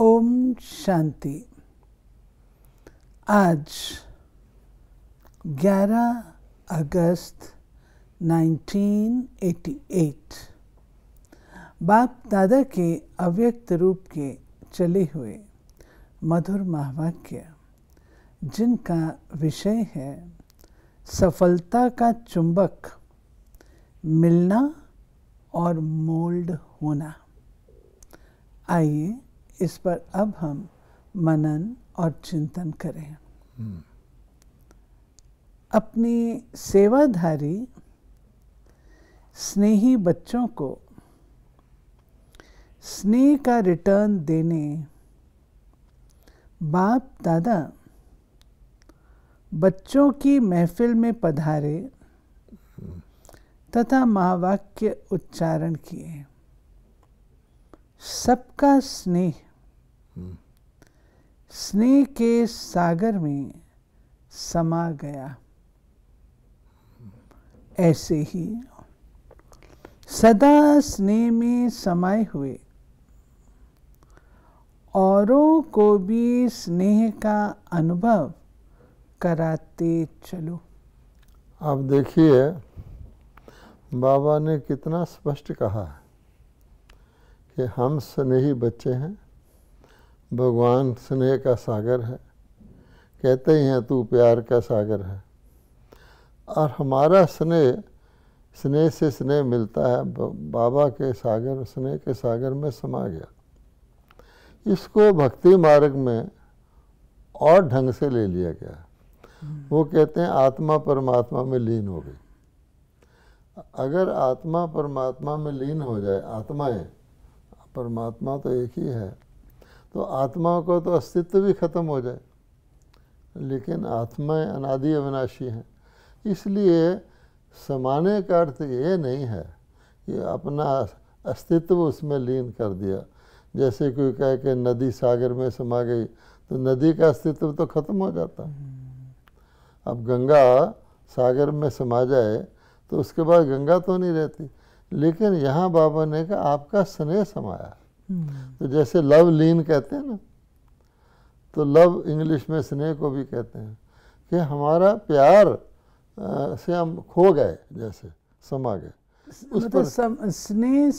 ओम शांति आज 11 अगस्त 1988 बाप दादा के अव्यक्त रूप के चले हुए मधुर महावाक्य जिनका विषय है सफलता का चुंबक मिलना और मोल्ड होना आइए इस पर अब हम मनन और चिंतन करें hmm. अपनी सेवाधारी स्नेही बच्चों को स्नेह का रिटर्न देने बाप दादा बच्चों की महफिल में पधारे तथा महावाक्य उच्चारण किए सबका स्नेह हम्म। स्नेह के सागर में समा गया ऐसे ही सदा स्नेह में समाये हुए औरों को भी स्नेह का अनुभव कराते चलो आप देखिए बाबा ने कितना स्पष्ट कहा है कि हम स्नेही बच्चे हैं भगवान स्नेह का सागर है कहते ही हैं तू प्यार का सागर है और हमारा स्नेह स्नेह से स्नेह मिलता है बाबा के सागर स्नेह के सागर में समा गया इसको भक्ति मार्ग में और ढंग से ले लिया गया वो कहते हैं आत्मा परमात्मा में लीन हो गई अगर आत्मा परमात्मा में लीन हो जाए आत्माएं परमात्मा तो एक ही है तो आत्मा को तो अस्तित्व भी खत्म हो जाए लेकिन आत्माएं अनादि अविनाशी हैं इसलिए समाने का अर्थ ये नहीं है कि अपना अस्तित्व उसमें लीन कर दिया जैसे कोई कहे कि नदी सागर में समा गई तो नदी का अस्तित्व तो खत्म हो जाता अब गंगा सागर में समा जाए तो उसके बाद गंगा तो नहीं रहती लेकिन यहाँ बाबा ने कहा आपका स्नेह समाया तो जैसे लव लीन कहते हैं ना तो लव इंग्लिश में स्नेह को भी कहते हैं कि हमारा प्यार आ, से हम खो गए जैसे समा गए उस मतलब सम, स्नेह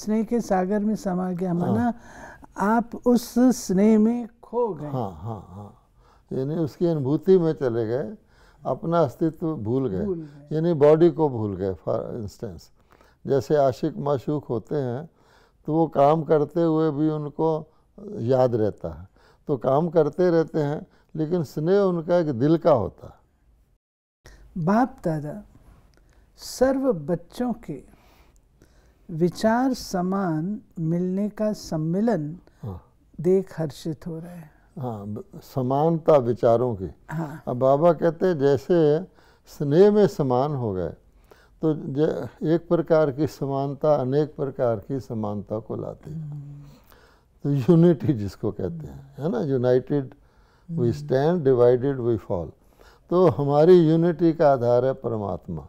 स्नेह के सागर में समा गया हाँ। माना आप उस स्नेह में खो गए हाँ हाँ हाँ यानी उसकी अनुभूति में चले गए अपना अस्तित्व भूल गए, गए। यानी बॉडी को भूल गए फॉर इंस्टेंस जैसे आशिक मशूक होते हैं तो वो काम करते हुए भी उनको याद रहता है तो काम करते रहते हैं लेकिन स्नेह उनका एक दिल का होता है बाप दादा सर्व बच्चों के विचार समान मिलने का सम्मिलन हाँ। देख हर्षित हो रहे हैं हाँ समानता विचारों की हाँ। अब बाबा कहते जैसे स्नेह में समान हो गए तो एक प्रकार की समानता अनेक प्रकार की समानता को लाती है तो यूनिटी जिसको कहते हैं है ना united we stand divided we fall तो हमारी यूनिटी का आधार है परमात्मा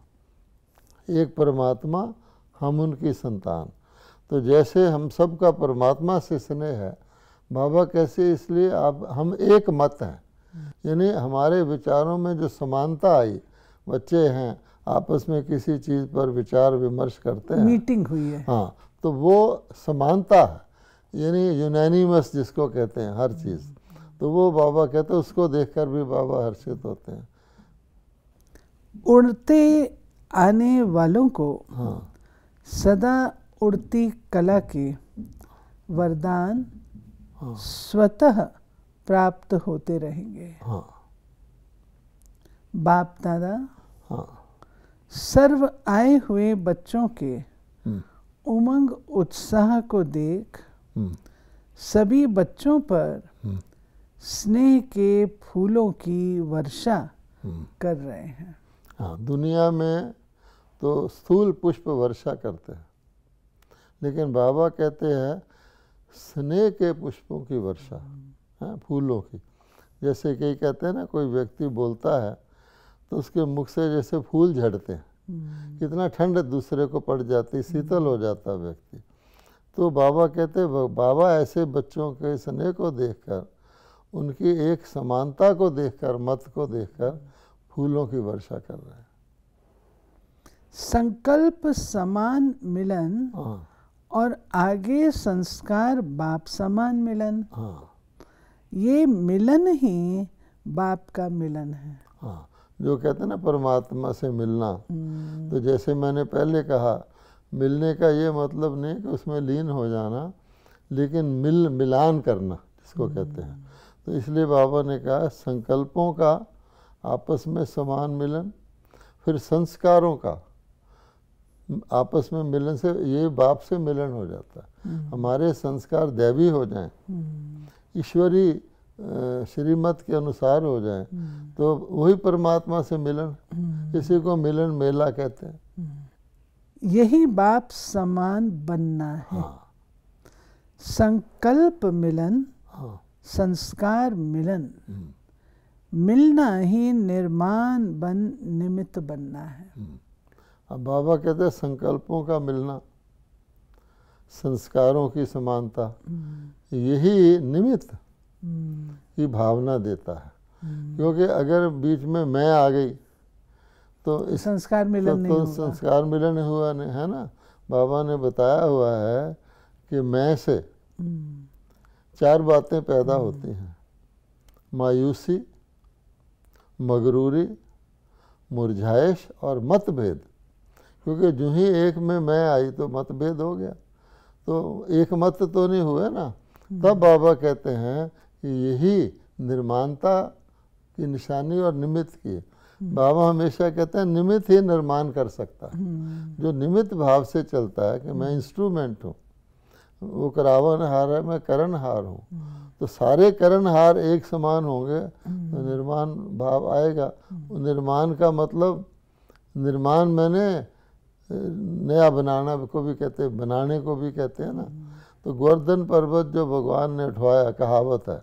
एक परमात्मा हम उनकी संतान तो जैसे हम सब का परमात्मा से स्नेह है बाबा कैसे इसलिए आप हम एक मत हैं यानी हमारे विचारों में जो समानता आई बच्चे हैं आपस में किसी चीज़ पर विचार विमर्श करते हैं मीटिंग हुई है हाँ तो वो समानता है यानी यूनानिमस जिसको कहते हैं हर चीज़ तो वो बाबा कहते हैं उसको देखकर भी बाबा हर्षित होते हैं उड़ते आने वालों को हाँ सदा उड़ती कला के वरदान हाँ। स्वतः प्राप्त होते रहेंगे हाँ। बाप दादा हाँ। सर्व आए हुए बच्चों के हम्म। उमंग उत्साह को देख हम्म। सभी बच्चों पर हम्म। स्नेह के फूलों की वर्षा कर रहे हैं हाँ दुनिया में तो स्थूल पुष्प वर्षा करते हैं लेकिन बाबा कहते हैं स्नेह के पुष्पों की वर्षा है हाँ, फूलों की जैसे कई कहते हैं ना कोई व्यक्ति बोलता है तो उसके मुख से जैसे फूल झड़ते हैं हम्म। कितना ठंड दूसरे को पड़ जाती शीतल हो जाता व्यक्ति तो बाबा कहते बाबा ऐसे बच्चों के स्नेह को देखकर उनकी एक समानता को देखकर मत को देखकर फूलों की वर्षा कर रहे हैं संकल्प समान मिलन हाँ। और आगे संस्कार बाप समान मिलन हाँ। ये मिलन ही बाप का मिलन है हाँ जो कहते हैं ना परमात्मा से मिलना हम्म। तो जैसे मैंने पहले कहा मिलने का ये मतलब नहीं कि उसमें लीन हो जाना लेकिन मिल मिलान करना जिसको हम्म। कहते हैं तो इसलिए बाबा ने कहा संकल्पों का आपस में समान मिलन फिर संस्कारों का आपस में मिलन से ये बाप से मिलन हो जाता है हम्म। हमारे संस्कार दैवी हो जाएं ईश्वरी श्रीमत के अनुसार हो जाए हम्म। तो वही परमात्मा से मिलन इसी हम्म। को मिलन मेला कहते हैं हम्म। यही बाप समान बनना है हाँ। संकल्प मिलन हाँ। संस्कार मिलन मिलना ही निर्माण बन निमित्त बनना है अब बाबा कहते हैं संकल्पों का मिलना संस्कारों की समानता यही निमित्त की भावना देता है क्योंकि अगर बीच में मैं आ गई तो इस संस्कार मिलन तो, नहीं तो संस्कार मिलन हुआ नहीं है ना बाबा ने बताया हुआ है कि मैं से चार बातें पैदा होती हैं मायूसी मगरूरी मुरझाइश और मतभेद क्योंकि जो ही एक में मैं आई तो मतभेद हो गया तो एक मत तो नहीं हुए ना तब बाबा कहते हैं यही निर्माणता की निशानी और निमित्त की हम्म। बाबा हमेशा कहते हैं निमित्त ही निर्माण कर सकता है हम्म। जो निमित्त भाव से चलता है कि मैं हम्म। इंस्ट्रूमेंट हूँ वो करावन हार है मैं करण हार हूँ तो सारे करण हार एक समान होंगे तो निर्माण भाव आएगा निर्माण का मतलब निर्माण मैंने नया बनाना को भी कहते हैं बनाने को भी कहते हैं ना तो गोवर्धन पर्वत जो भगवान ने उठवाया कहावत है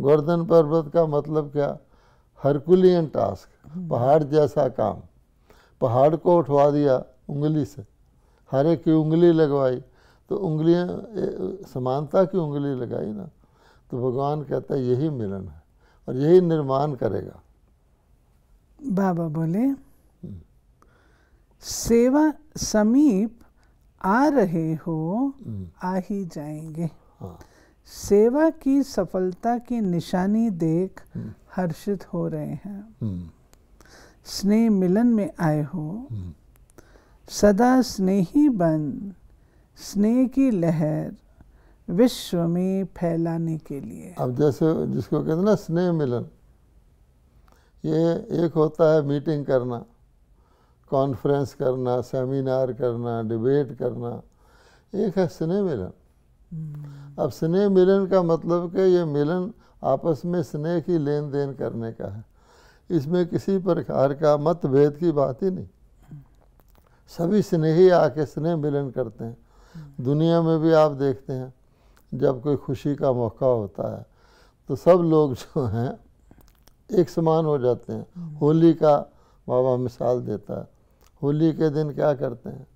गोवर्धन पर्वत का मतलब क्या हरकुलियन टास्क पहाड़ जैसा काम पहाड़ को उठवा दिया उंगली से हर एक की उंगली लगवाई तो उंगलियां समानता की उंगली लगाई ना तो भगवान कहता है यही मिलन है और यही निर्माण करेगा बाबा बोले सेवा समीप आ रहे हो हम्म। आ ही जाएंगे हाँ सेवा की सफलता की निशानी देख हम्म। हर्षित हो रहे हैं हम्म। स्नेह मिलन में आए हो हम्म। सदा स्नेही बन स्नेह की लहर विश्व में फैलाने के लिए अब जैसे जिसको कहते हैं ना स्नेह मिलन ये एक होता है मीटिंग करना कॉन्फ्रेंस करना सेमिनार करना डिबेट करना एक है स्नेह मिलन अब स्नेह मिलन का मतलब कि ये मिलन आपस में स्नेह की लेन देन करने का है इसमें किसी प्रकार का मतभेद की बात ही नहीं सभी स्नेही आके स्नेह मिलन करते हैं दुनिया में भी आप देखते हैं जब कोई खुशी का मौका होता है तो सब लोग जो हैं एक समान हो जाते हैं होली का बाबा मिसाल देता है होली के दिन क्या करते हैं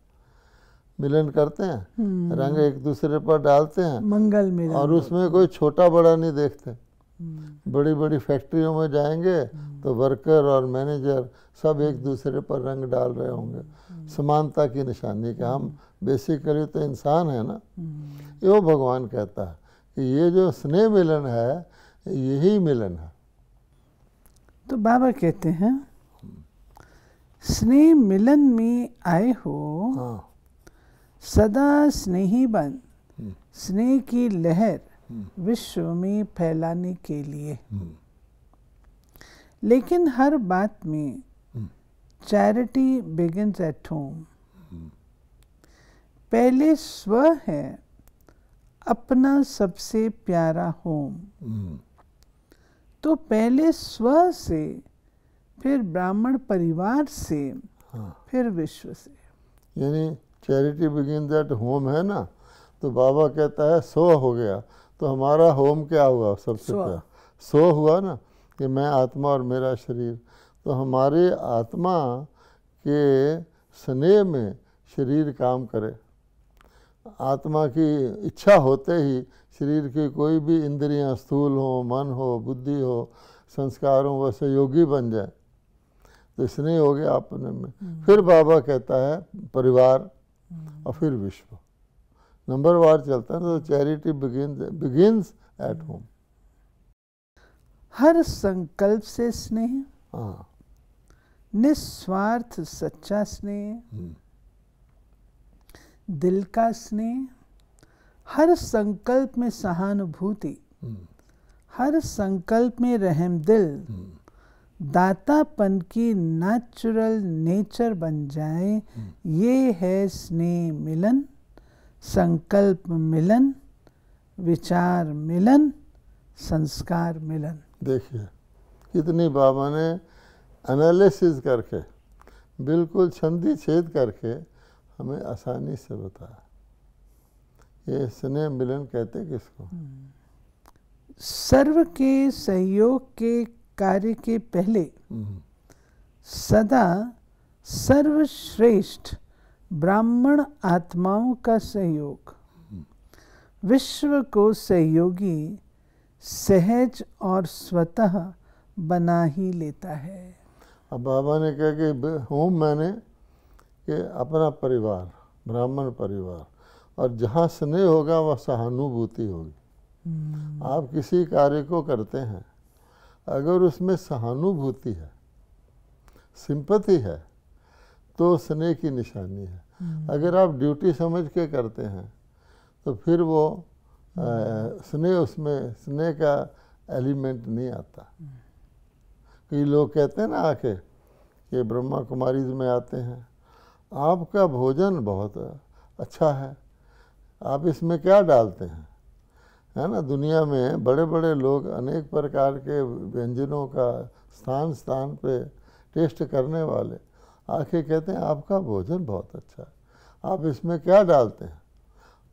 मिलन करते हैं हम्म। रंग एक दूसरे पर डालते हैं मंगल मिलन और तो। उसमें कोई छोटा बड़ा नहीं देखते हम्म। बड़ी बड़ी फैक्ट्रियों में जाएंगे हम्म। तो वर्कर और मैनेजर सब एक दूसरे पर रंग डाल रहे होंगे समानता की निशानी के हम बेसिकली तो इंसान है ना यो भगवान कहता है कि ये जो स्नेह मिलन है यही मिलन है तो बाबा कहते हैं स्नेह मिलन में आए हो हाँ। सदा स्नेही बन हम्म। स्नेह की लहर हम्म। विश्व में फैलाने के लिए हम्म। लेकिन हर बात में चैरिटी बिगिंस एट होम पहले स्व है अपना सबसे प्यारा होम तो पहले स्व से फिर ब्राह्मण परिवार से हाँ। फिर विश्व से यानी चैरिटी बिगिन दैट होम है ना तो बाबा कहता है सो हो गया तो हमारा होम क्या हुआ सबसे पहला सो हुआ ना कि मैं आत्मा और मेरा शरीर तो हमारे आत्मा के स्नेह में शरीर काम करे आत्मा की इच्छा होते ही शरीर की कोई भी इंद्रियां स्थूल हो मन हो बुद्धि हो संस्कारों वैसे सहयोगी बन जाए तो स्नेह हो गया अपने में हम्म। फिर बाबा कहता है परिवार और फिर विश्व नंबर वार चलता है तो चैरिटी बिगिन एट होम हर संकल्प से स्नेह हाँ। निस्वार्थ सच्चा स्नेह हम्म। दिल का स्नेह हर संकल्प में सहानुभूति हम्म। हर संकल्प में रहम दिल हम्म। दातापन की नेचुरल नेचर बन जाए हम्म। ये है स्नेह मिलन संकल्प मिलन विचार मिलन संस्कार मिलन देखिए कितनी बाबा ने एनालिसिस करके बिल्कुल छंदी छेद करके हमें आसानी से बताया ये स्नेह मिलन कहते किसको हम्म। सर्व के सहयोग के कार्य के पहले हम्म। सदा सर्वश्रेष्ठ ब्राह्मण आत्माओं का सहयोग हम्म। विश्व को सहयोगी सहज और स्वतः बना ही लेता है अब बाबा ने कहा कि हूँ मैंने कि अपना परिवार ब्राह्मण परिवार और जहाँ स्नेह होगा वह सहानुभूति होगी हम्म। आप किसी कार्य को करते हैं अगर उसमें सहानुभूति है सिंपति है तो स्नेह की निशानी है हम्म। अगर आप ड्यूटी समझ के करते हैं तो फिर वो हम्म। स्नेह उसमें स्नेह का एलिमेंट नहीं आता हम्म। कई लोग कहते हैं ना आके कि ब्रह्मा कुमारी में आते हैं आपका भोजन बहुत अच्छा है आप इसमें क्या डालते हैं है ना दुनिया में बड़े बड़े लोग अनेक प्रकार के व्यंजनों का स्थान स्थान पे टेस्ट करने वाले आके कहते हैं आपका भोजन बहुत अच्छा है आप इसमें क्या डालते हैं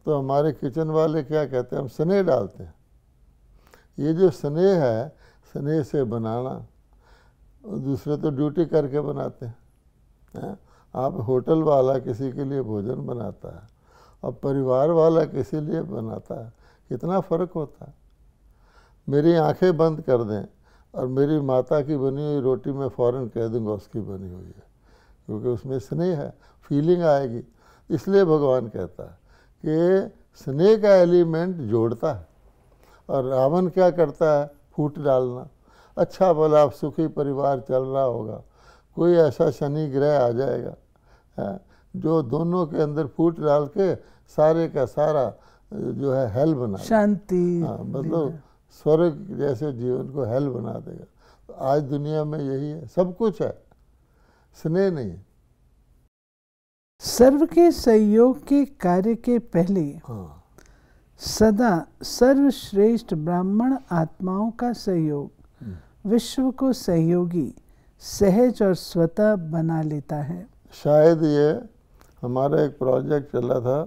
तो हमारे किचन वाले क्या कहते हैं हम स्नेह डालते हैं ये जो स्नेह है स्नेह से बनाना दूसरे तो ड्यूटी करके बनाते हैं है? आप होटल वाला किसी के लिए भोजन बनाता है और परिवार वाला किसी लिए बनाता है कितना फ़र्क होता है मेरी आंखें बंद कर दें और मेरी माता की बनी हुई रोटी में फ़ौरन कह दूँगा उसकी बनी हुई है क्योंकि उसमें स्नेह है फीलिंग आएगी इसलिए भगवान कहता है कि स्नेह का एलिमेंट जोड़ता है और रावण क्या करता है फूट डालना अच्छा भला आप सुखी परिवार चल रहा होगा कोई ऐसा शनि ग्रह आ जाएगा है जो दोनों के अंदर फूट डाल के सारे का सारा जो है हेल बना शांति हाँ, मतलब स्वर्ग जैसे जीवन को हेल बना देगा तो आज दुनिया में यही है सब कुछ है स्नेह नहीं सर्व के सहयोग के कार्य के पहले हाँ। सदा सर्वश्रेष्ठ ब्राह्मण आत्माओं का सहयोग हम्म। विश्व को सहयोगी सहज और स्वतः बना लेता है शायद ये हमारा एक प्रोजेक्ट चला था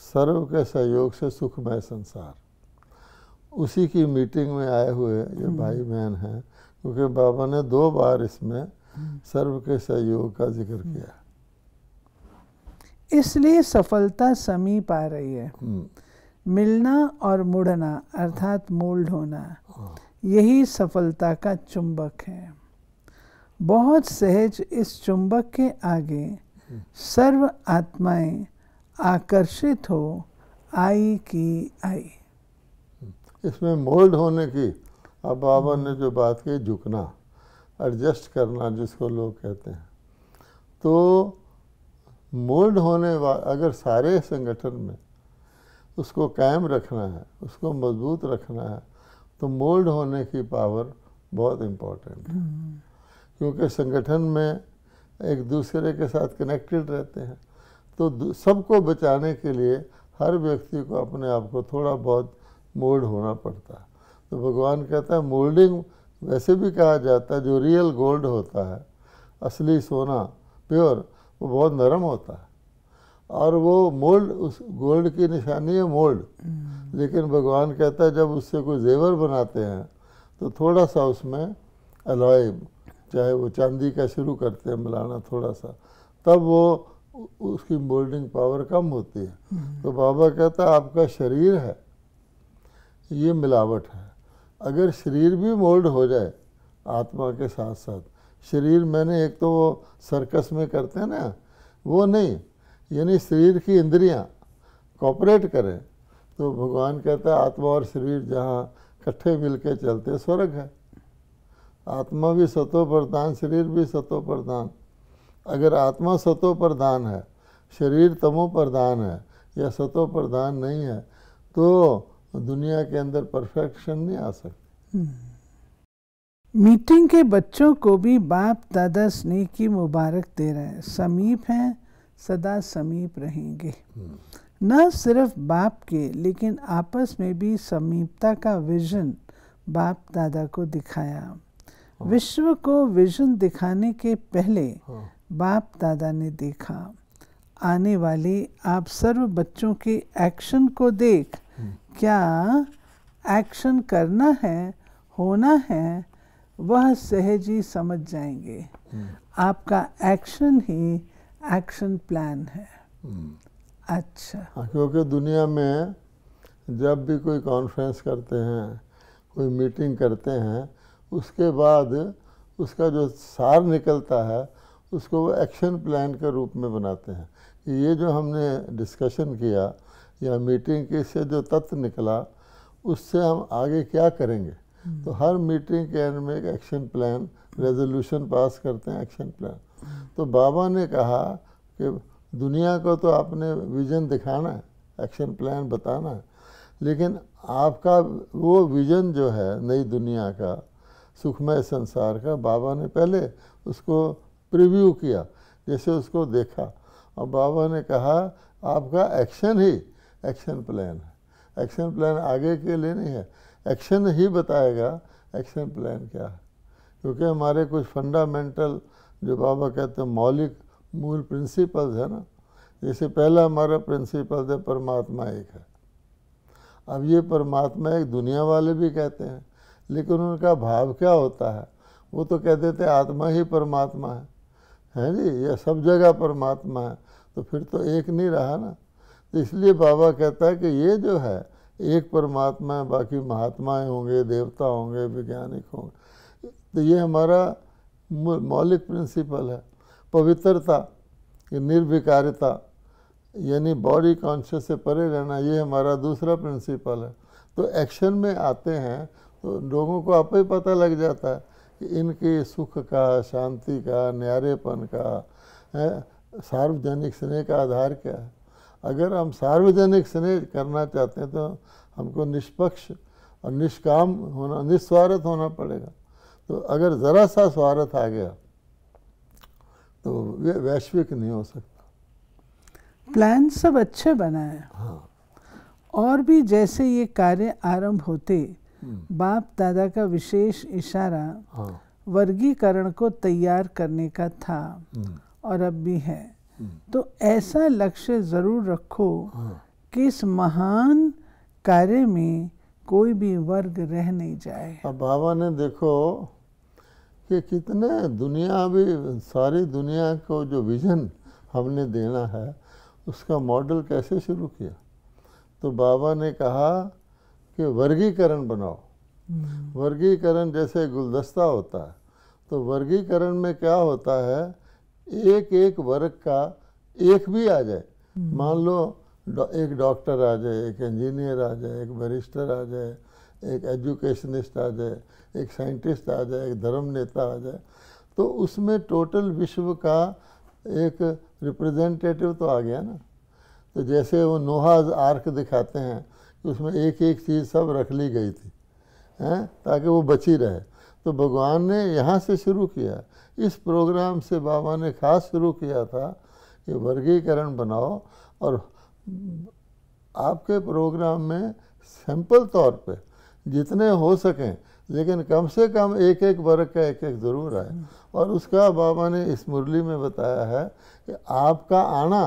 सर्व के सहयोग से सुखमय संसार उसी की मीटिंग में आए हुए ये हम्म। भाई बहन हैं क्योंकि बाबा ने दो बार इसमें हम्म। सर्व के सहयोग का जिक्र हम्म। किया इसलिए सफलता समीप आ रही है मिलना और मुड़ना अर्थात मोल्ड होना हाँ। यही सफलता का चुंबक है बहुत सहज इस चुंबक के आगे सर्व आत्माएं आकर्षित हो आई की आई इसमें मोल्ड होने की अब बाबा ने जो बात की झुकना एडजस्ट करना जिसको लोग कहते हैं तो मोल्ड होने वाला अगर सारे संगठन में उसको कायम रखना है उसको मजबूत रखना है तो मोल्ड होने की पावर बहुत इम्पोर्टेंट है हम्म। क्योंकि संगठन में एक दूसरे के साथ कनेक्टेड रहते हैं तो सबको बचाने के लिए हर व्यक्ति को अपने आप को थोड़ा बहुत मोल्ड होना पड़ता है तो भगवान कहता है मोल्डिंग वैसे भी कहा जाता है जो रियल गोल्ड होता है असली सोना प्योर वो बहुत नरम होता है और वो मोल्ड उस गोल्ड की निशानी है मोल्ड हम्म। लेकिन भगवान कहता है जब उससे कोई जेवर बनाते हैं तो थोड़ा सा उसमें अलॉय चाहे वो चांदी का शुरू करते हैं मिलाना थोड़ा सा तब वो उसकी मोल्डिंग पावर कम होती है तो बाबा कहता है आपका शरीर है ये मिलावट है अगर शरीर भी मोल्ड हो जाए आत्मा के साथ साथ शरीर मैंने एक तो वो सर्कस में करते हैं ना वो नहीं यानी शरीर की इंद्रियां कॉपरेट करें तो भगवान कहता है आत्मा और शरीर जहाँ इकट्ठे मिल के चलते स्वर्ग है आत्मा भी सतो प्रधान शरीर भी सतो प्रधान अगर आत्मा सतो प्रधान है शरीर तमो प्रधान है या सतो प्रधान नहीं है तो दुनिया के अंदर परफेक्शन नहीं आ सकती हम्म। मीटिंग के बच्चों को भी बाप दादा स्नेह की मुबारक दे रहे हैं समीप हैं सदा समीप रहेंगे हम्म। न सिर्फ बाप के लेकिन आपस में भी समीपता का विजन बाप दादा को दिखाया हाँ। विश्व को विजन दिखाने के पहले हाँ। बाप दादा ने देखा आने वाले आप सर्व बच्चों के एक्शन को देख हम्म। क्या एक्शन करना है होना है वह सहज ही समझ जाएंगे हम्म। आपका एक्शन ही एक्शन प्लान है हम्म। अच्छा हाँ, क्योंकि दुनिया में जब भी कोई कॉन्फ्रेंस करते हैं कोई मीटिंग करते हैं उसके बाद उसका जो सार निकलता है उसको वो एक्शन प्लान के रूप में बनाते हैं ये जो हमने डिस्कशन किया या मीटिंग के से जो तत्व निकला उससे हम आगे क्या करेंगे हम्म। तो हर मीटिंग के एंड में एक एक्शन प्लान रेजोल्यूशन पास करते हैं एक्शन प्लान तो बाबा ने कहा कि दुनिया को तो आपने विजन दिखाना है एक्शन प्लान बताना है लेकिन आपका वो विजन जो है नई दुनिया का सुखमय संसार का बाबा ने पहले उसको प्रीव्यू किया जैसे उसको देखा और बाबा ने कहा आपका एक्शन ही एक्शन प्लान है एक्शन प्लान आगे के लिए नहीं है एक्शन ही बताएगा एक्शन प्लान क्या है क्योंकि हमारे कुछ फंडामेंटल जो बाबा कहते हैं मौलिक मूल प्रिंसिपल्स है ना जैसे पहला हमारा प्रिंसिपल है परमात्मा एक है अब ये परमात्मा एक दुनिया वाले भी कहते हैं लेकिन उनका भाव क्या होता है वो तो कह देते आत्मा ही परमात्मा है है जी या सब जगह परमात्मा है तो फिर तो एक नहीं रहा ना तो इसलिए बाबा कहता है कि ये जो है एक परमात्मा है बाकी महात्माएं होंगे देवता होंगे वैज्ञानिक होंगे तो ये हमारा मौलिक प्रिंसिपल है पवित्रता निर्विकारिता यानी बॉडी कॉन्शियस से परे रहना ये हमारा दूसरा प्रिंसिपल है तो एक्शन में आते हैं तो लोगों को आप ही पता लग जाता है इनके सुख का शांति का न्यारेपन का सार्वजनिक स्नेह का आधार क्या है अगर हम सार्वजनिक स्नेह करना चाहते हैं तो हमको निष्पक्ष और निष्काम होना निस्वार्थ होना पड़ेगा तो अगर ज़रा सा स्वार्थ आ गया तो वे वैश्विक नहीं हो सकता प्लान सब अच्छे बनाए हाँ और भी जैसे ये कार्य आरंभ होते बाप दादा का विशेष इशारा हाँ। वर्गीकरण को तैयार करने का था हम्म। और अब भी है हम्म। तो ऐसा लक्ष्य ज़रूर रखो हाँ। कि इस महान कार्य में कोई भी वर्ग रह नहीं जाए अब बाबा ने देखो कि कितने दुनिया भी सारी दुनिया को जो विजन हमने देना है उसका मॉडल कैसे शुरू किया तो बाबा ने कहा कि वर्गीकरण बनाओ हम्म। वर्गीकरण जैसे गुलदस्ता होता है तो वर्गीकरण में क्या होता है एक एक वर्ग का एक भी आ जाए हम्म। मान लो एक डॉक्टर आ जाए एक इंजीनियर आ जाए एक बैरिस्टर आ जाए एक एजुकेशनिस्ट आ जाए एक साइंटिस्ट आ जाए एक धर्म नेता आ जाए तो उसमें टोटल विश्व का एक रिप्रेजेंटेटिव तो आ गया ना तो जैसे वो नोहाज आर्क दिखाते हैं उसमें एक एक चीज़ सब रख ली गई थी हैं ताकि वो बची रहे तो भगवान ने यहाँ से शुरू किया इस प्रोग्राम से बाबा ने खास शुरू किया था कि वर्गीकरण बनाओ और आपके प्रोग्राम में सैंपल तौर पे जितने हो सकें लेकिन कम से कम एक एक वर्ग का एक एक ज़रूर आए और उसका बाबा ने इस मुरली में बताया है कि आपका आना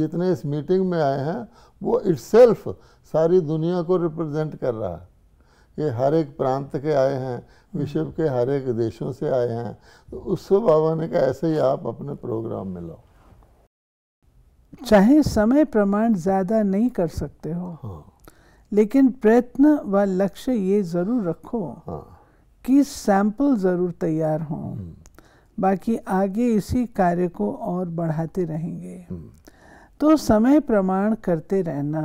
जितने इस मीटिंग में आए हैं वो इट्सल्फ सारी दुनिया को रिप्रेजेंट कर रहा है ये हर एक प्रांत के आए हैं विश्व के हर एक देशों से आए हैं तो उससे बाबा ने कहा ऐसे ही आप अपने प्रोग्राम में लो चाहे समय प्रमाण ज़्यादा नहीं कर सकते हो हाँ। लेकिन प्रयत्न व लक्ष्य ये ज़रूर रखो हाँ। कि सैंपल ज़रूर तैयार हो हम्म। बाकी आगे इसी कार्य को और बढ़ाते रहेंगे हम्म। तो समय प्रमाण करते रहना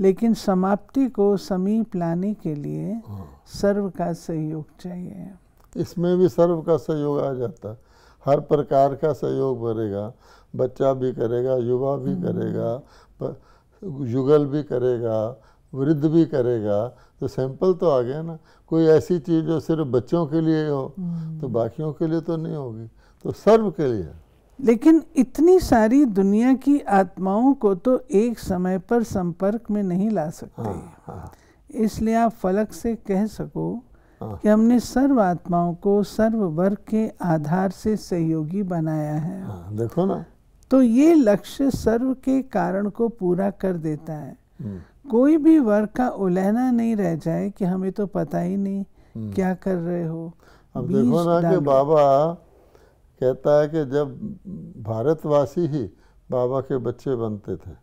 लेकिन समाप्ति को समीप लाने के लिए हाँ। सर्व का सहयोग चाहिए इसमें भी सर्व का सहयोग आ जाता है हर प्रकार का सहयोग बनेगा बच्चा भी करेगा युवा भी हम्म। करेगा युगल भी करेगा वृद्ध भी करेगा तो सैंपल तो आ गया ना कोई ऐसी चीज़ जो सिर्फ बच्चों के लिए हो तो हम्म। बाकियों के लिए तो नहीं होगी तो सर्व के लिए लेकिन इतनी सारी दुनिया की आत्माओं को तो एक समय पर संपर्क में नहीं ला सकते हाँ, हाँ। इसलिए आप फलक से कह सको हाँ। कि हमने सर्व आत्माओं को सर्व वर्ग के आधार से सहयोगी बनाया है हाँ, देखो ना तो ये लक्ष्य सर्व के कारण को पूरा कर देता है हम्म। कोई भी वर्ग का उलहना नहीं रह जाए कि हमें तो पता ही नहीं हम्म। क्या कर रहे हो अब देखो ना कि बाबा कहता है कि जब भारतवासी ही बाबा के बच्चे बनते थे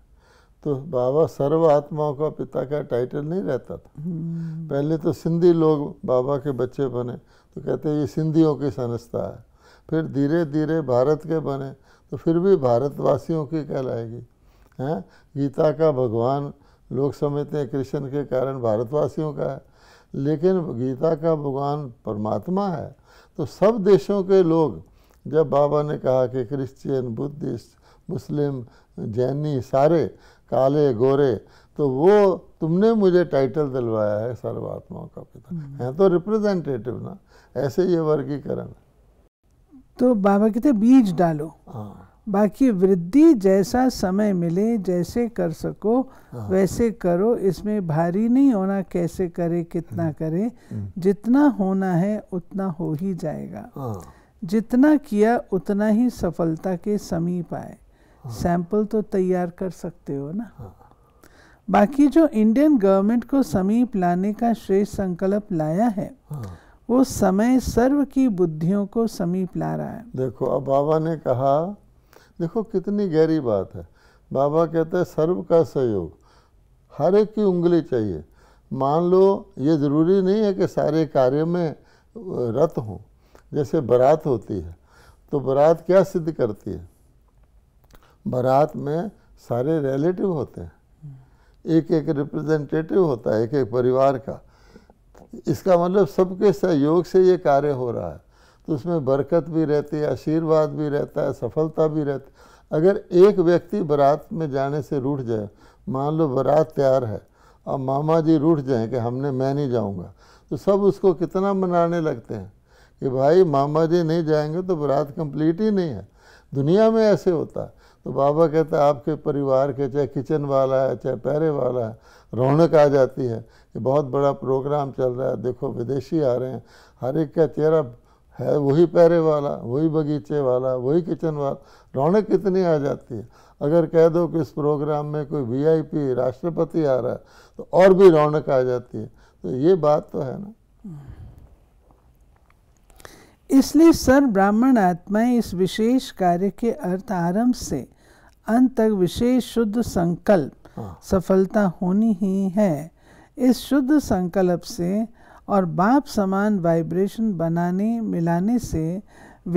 तो बाबा सर्व आत्माओं का पिता का टाइटल नहीं रहता था हम्म। पहले तो सिंधी लोग बाबा के बच्चे बने तो कहते ये सिंधियों की संस्था है फिर धीरे धीरे भारत के बने तो फिर भी भारतवासियों की कहलाएगी हैं गीता का भगवान लोग समझते हैं कृष्ण के कारण भारतवासियों का है लेकिन गीता का भगवान परमात्मा है तो सब देशों के लोग जब बाबा ने कहा कि क्रिश्चियन बुद्धिस्ट मुस्लिम जैनी सारे काले गोरे तो वो तुमने मुझे टाइटल दिलवाया है सर्वात्माओं का पिता हम्म। है तो रिप्रेजेंटेटिव ना ऐसे ये वर्गीकरण तो बाबा कहते बीज डालो हाँ बाकी वृद्धि जैसा समय मिले जैसे कर सको हाँ। वैसे करो इसमें भारी नहीं होना कैसे करे कितना हम्म। करे हम्म। जितना होना है उतना हो ही जाएगा आ, हाँ। जितना किया उतना ही सफलता के समीप आए हाँ। सैंपल तो तैयार कर सकते हो ना हाँ। बाकी जो इंडियन गवर्नमेंट को समीप लाने का श्रेष्ठ संकल्प लाया है हाँ। वो समय सर्व की बुद्धियों को समीप ला रहा है देखो अब बाबा ने कहा देखो कितनी गहरी बात है बाबा कहते हैं सर्व का सहयोग हर एक की उंगली चाहिए मान लो ये ज़रूरी नहीं है कि सारे कार्य में रत हों जैसे बारात होती है तो बारात क्या सिद्ध करती है बारात में सारे रिलेटिव होते हैं एक एक रिप्रेजेंटेटिव होता है एक एक परिवार का इसका मतलब सबके सहयोग से ये कार्य हो रहा है तो उसमें बरकत भी रहती है आशीर्वाद भी रहता है सफलता भी रहती है अगर एक व्यक्ति बारात में जाने से रूठ जाए मान लो बारात तैयार है और मामा जी रूठ जाएँ कि हमने मैं नहीं जाऊँगा तो सब उसको कितना मनाने लगते हैं कि भाई मामा जी नहीं जाएंगे तो बरात कंप्लीट ही नहीं है दुनिया में ऐसे होता है तो बाबा कहता है आपके परिवार के चाहे किचन वाला है चाहे पहरे वाला है रौनक आ जाती है कि बहुत बड़ा प्रोग्राम चल रहा है देखो विदेशी आ रहे हैं हर एक का चेहरा है वही पहरे वाला वही बगीचे वाला वही किचन वाला रौनक कितनी आ जाती है अगर कह दो कि इस प्रोग्राम में कोई वीआईपी राष्ट्रपति आ रहा है तो और भी रौनक आ जाती है तो ये बात तो है ना इसलिए सर ब्राह्मण आत्माएं इस विशेष कार्य के अर्थ आरंभ से अंत तक विशेष शुद्ध संकल्प हाँ। सफलता होनी ही है इस शुद्ध संकल्प से और बाप समान वाइब्रेशन बनाने मिलाने से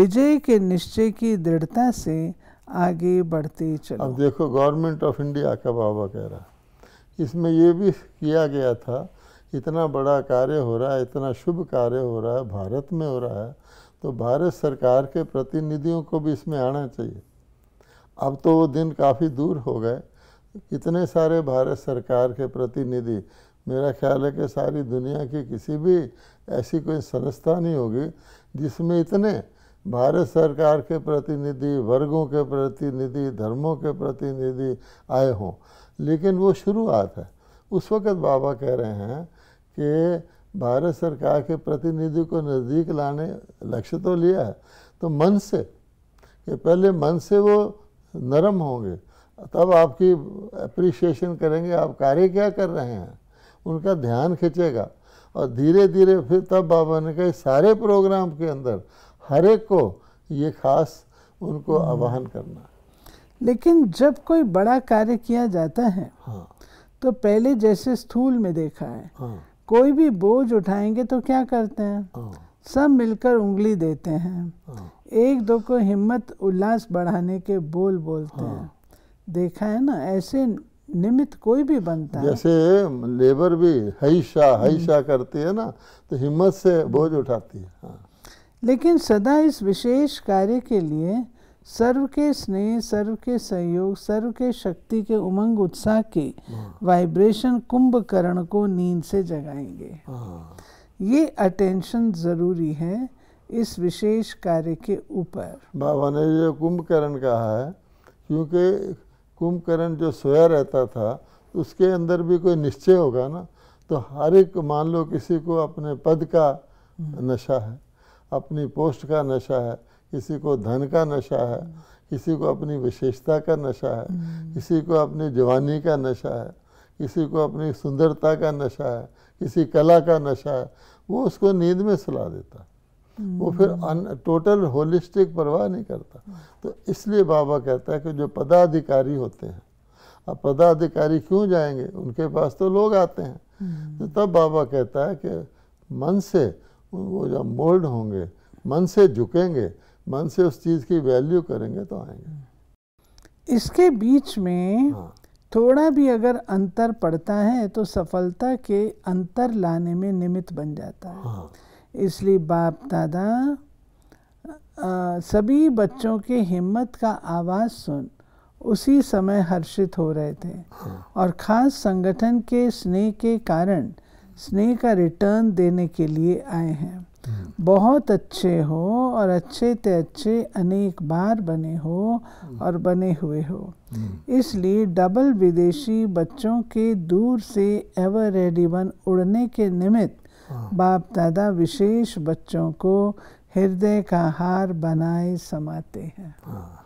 विजय के निश्चय की दृढ़ता से आगे बढ़ते चलो अब देखो गवर्नमेंट ऑफ इंडिया का बाबा कह रहा इसमें ये भी किया गया था इतना बड़ा कार्य हो रहा है इतना शुभ कार्य हो रहा है भारत में हो रहा है तो भारत सरकार के प्रतिनिधियों को भी इसमें आना चाहिए अब तो वो दिन काफ़ी दूर हो गए कितने सारे भारत सरकार के प्रतिनिधि मेरा ख्याल है कि सारी दुनिया की किसी भी ऐसी कोई संस्था नहीं होगी जिसमें इतने भारत सरकार के प्रतिनिधि वर्गों के प्रतिनिधि धर्मों के प्रतिनिधि आए हों लेकिन वो शुरुआत है उस वक़्त बाबा कह रहे हैं कि भारत सरकार के प्रतिनिधि को नज़दीक लाने लक्ष्य तो लिया है तो मन से कि पहले मन से वो नरम होंगे तब आपकी अप्रिशिएशन करेंगे आप कार्य क्या कर रहे हैं उनका ध्यान खींचेगा और धीरे धीरे फिर तब बाबा ने कहा सारे प्रोग्राम के अंदर हर एक को ये खास उनको हम्म। आवाहन करना लेकिन जब कोई बड़ा कार्य किया जाता है हाँ। तो पहले जैसे स्थूल में देखा है हाँ। कोई भी बोझ उठाएंगे तो क्या करते हैं हाँ। सब मिलकर उंगली देते हैं हाँ। एक दो को हिम्मत उल्लास बढ़ाने के बोल बोलते हाँ। हैं देखा है ना ऐसे निमित्त कोई भी बनता है जैसे लेबर भी हैशा हैशा हम्म। करती है ना तो हिम्मत से बोझ उठाती है हाँ। लेकिन सदा इस विशेष कार्य के लिए सर्व के स्नेह सर्व के सहयोग सर्व के शक्ति के उमंग उत्साह के वाइब्रेशन हाँ। कुंभकर्ण को नींद से जगाएंगे हाँ। ये अटेंशन जरूरी है इस विशेष कार्य के ऊपर बाबा ने जो कुंभकर्ण कहा है क्योंकि कुंभकर्ण जो सोया रहता था उसके अंदर भी कोई निश्चय होगा ना तो हर एक मान लो किसी को अपने पद का हम्म। नशा है अपनी पोस्ट का नशा है किसी को धन का नशा है किसी को अपनी विशेषता का नशा है हम्म। किसी को अपनी जवानी का नशा है किसी को अपनी सुंदरता का नशा है किसी कला का नशा है वो उसको नींद में सुला देता वो फिर हम्म। अन, टोटल होलिस्टिक परवाह नहीं करता तो इसलिए बाबा कहता है कि जो पदाधिकारी होते हैं अब पदाधिकारी क्यों जाएंगे उनके पास तो लोग आते हैं हम्म। तो तब बाबा कहता है कि मन से वो जब मोल्ड होंगे मन से झुकेंगे मन से उस चीज़ की वैल्यू करेंगे तो आएंगे इसके बीच में हाँ। थोड़ा भी अगर अंतर पड़ता है तो सफलता के अंतर लाने में निमित्त बन जाता है हाँ। इसलिए बाप दादा आ, सभी बच्चों के हिम्मत का आवाज़ सुन उसी समय हर्षित हो रहे थे हाँ। और ख़ास संगठन के स्नेह के कारण स्नेह का रिटर्न देने के लिए आए हैं बहुत अच्छे हो और अच्छे ते अच्छे अनेक बार बने हो और बने हुए हो इसलिए डबल विदेशी बच्चों के दूर से एवर रेडी वन उड़ने के निमित्त हाँ। बाप दादा विशेष बच्चों को हृदय का हार बनाए समाते हैं हाँ।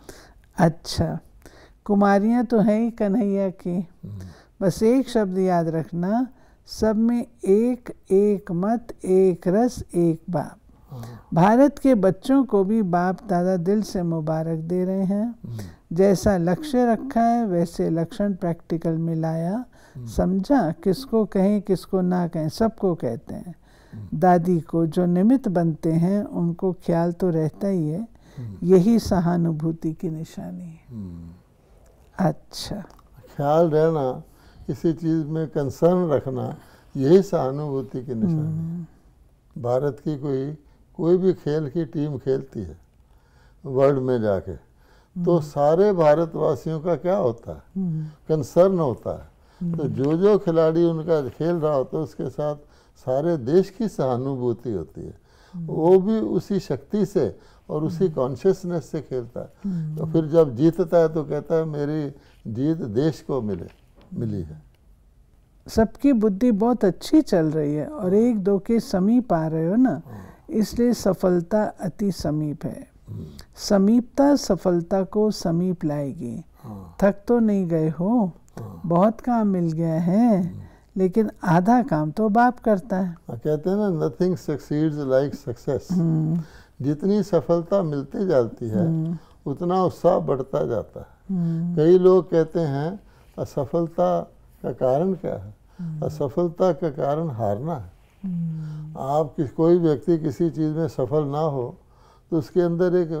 अच्छा कुमारियाँ तो हैं ही कन्हैया की हम्म। बस एक शब्द याद रखना सब में एक एक मत एक रस एक बाप हाँ। भारत के बच्चों को भी बाप दादा दिल से मुबारक दे रहे हैं हम्म। जैसा लक्ष्य रखा है वैसे लक्षण प्रैक्टिकल में लाया हम्म। समझा किसको कहें किसको ना कहें सबको कहते हैं हम्म। दादी को जो निमित बनते हैं उनको ख्याल तो रहता ही है यही सहानुभूति की निशानी है अच्छा ख्याल रहना किसी चीज़ में कंसर्न रखना यही सहानुभूति की निशानी है हम्म। भारत की कोई कोई भी खेल की टीम खेलती है वर्ल्ड में जाके तो हम्म। सारे भारतवासियों का क्या होता है कंसर्न हम्म। होता है तो जो जो खिलाड़ी उनका खेल रहा होता है उसके साथ सारे देश की सहानुभूति होती है वो भी उसी शक्ति से और उसी कॉन्शियसनेस से खेलता है तो फिर जब जीतता है तो कहता है मेरी जीत देश को मिले मिली है सबकी बुद्धि बहुत अच्छी चल रही है और हाँ। एक दो के समीप आ रहे हो ना हाँ। इसलिए सफलता अति समीप है हाँ। समीपता सफलता को समीप लाएगी थक तो नहीं गए हो बहुत काम मिल गया है लेकिन आधा काम तो बाप करता है कहते हैं ना नथिंग सक्सीड्स लाइक सक्सेस जितनी सफलता मिलती जाती है हम्म। उतना उत्साह बढ़ता जाता है हम्म। कई लोग कहते हैं असफलता का कारण क्या है हम्म। असफलता का कारण हारना है हम्म। आप किस कोई व्यक्ति किसी चीज़ में सफल ना हो तो उसके अंदर एक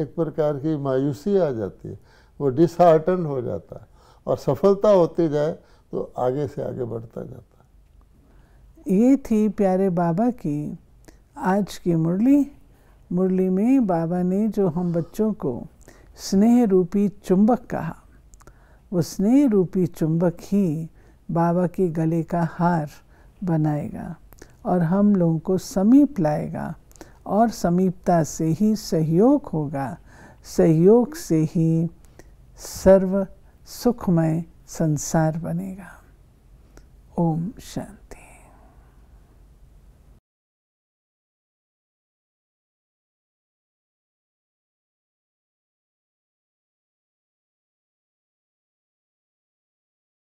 एक प्रकार की मायूसी आ जाती है वो डिसहार्टन हो जाता है और सफलता होती जाए तो आगे से आगे बढ़ता जाता है ये थी प्यारे बाबा की आज की मुरली मुरली में बाबा ने जो हम बच्चों को स्नेह रूपी चुंबक कहा वो स्नेह रूपी चुंबक ही बाबा के गले का हार बनाएगा और हम लोगों को समीप लाएगा और समीपता से ही सहयोग होगा सहयोग से ही सर्व सुखमय संसार बनेगा ओम शांति